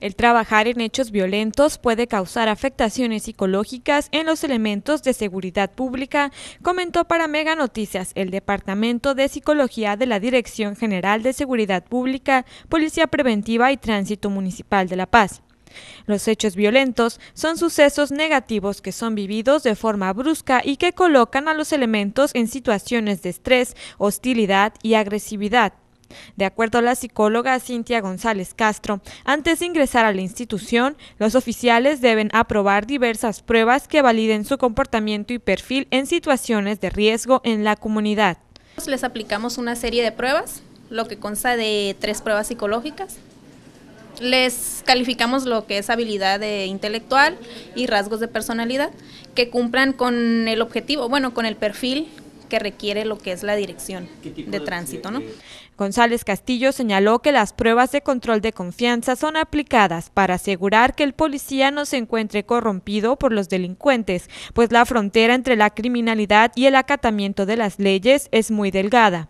El trabajar en hechos violentos puede causar afectaciones psicológicas en los elementos de seguridad pública, comentó para Mega Noticias el Departamento de Psicología de la Dirección General de Seguridad Pública, Policía Preventiva y Tránsito Municipal de La Paz. Los hechos violentos son sucesos negativos que son vividos de forma brusca y que colocan a los elementos en situaciones de estrés, hostilidad y agresividad. De acuerdo a la psicóloga Cintia González Castro, antes de ingresar a la institución, los oficiales deben aprobar diversas pruebas que validen su comportamiento y perfil en situaciones de riesgo en la comunidad. Les aplicamos una serie de pruebas, lo que consta de tres pruebas psicológicas. Les calificamos lo que es habilidad intelectual y rasgos de personalidad que cumplan con el objetivo, bueno, con el perfil que requiere lo que es la dirección de, tránsito. ¿no? Eh, González Castillo señaló que las pruebas de control de confianza son aplicadas para asegurar que el policía no se encuentre corrompido por los delincuentes, pues la frontera entre la criminalidad y el acatamiento de las leyes es muy delgada.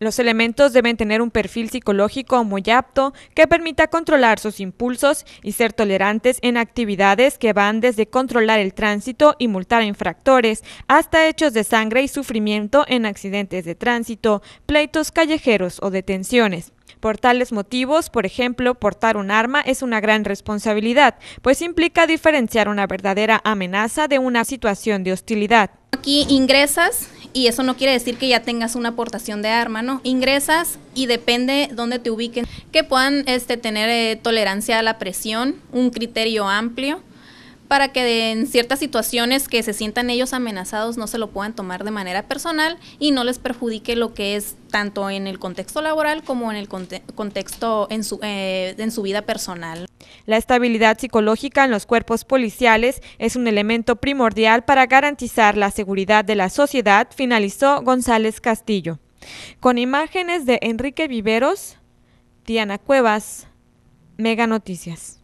Los elementos deben tener un perfil psicológico muy apto que permita controlar sus impulsos y ser tolerantes en actividades que van desde controlar el tránsito y multar infractores hasta hechos de sangre y sufrimiento en accidentes de tránsito, pleitos callejeros o detenciones. Por tales motivos, por ejemplo, portar un arma es una gran responsabilidad, pues implica diferenciar una verdadera amenaza de una situación de hostilidad. Aquí ingresas y eso no quiere decir que ya tengas una aportación de arma, ¿no? Ingresas y depende dónde te ubiquen, que puedan este, tener eh, tolerancia a la presión, un criterio amplio para que en ciertas situaciones que se sientan ellos amenazados no se lo puedan tomar de manera personal y no les perjudique lo que es tanto en el contexto laboral como en el contexto en su, eh, en su vida personal. La estabilidad psicológica en los cuerpos policiales es un elemento primordial para garantizar la seguridad de la sociedad, finalizó González Castillo. Con imágenes de Enrique Viveros, Diana Cuevas, Mega Noticias.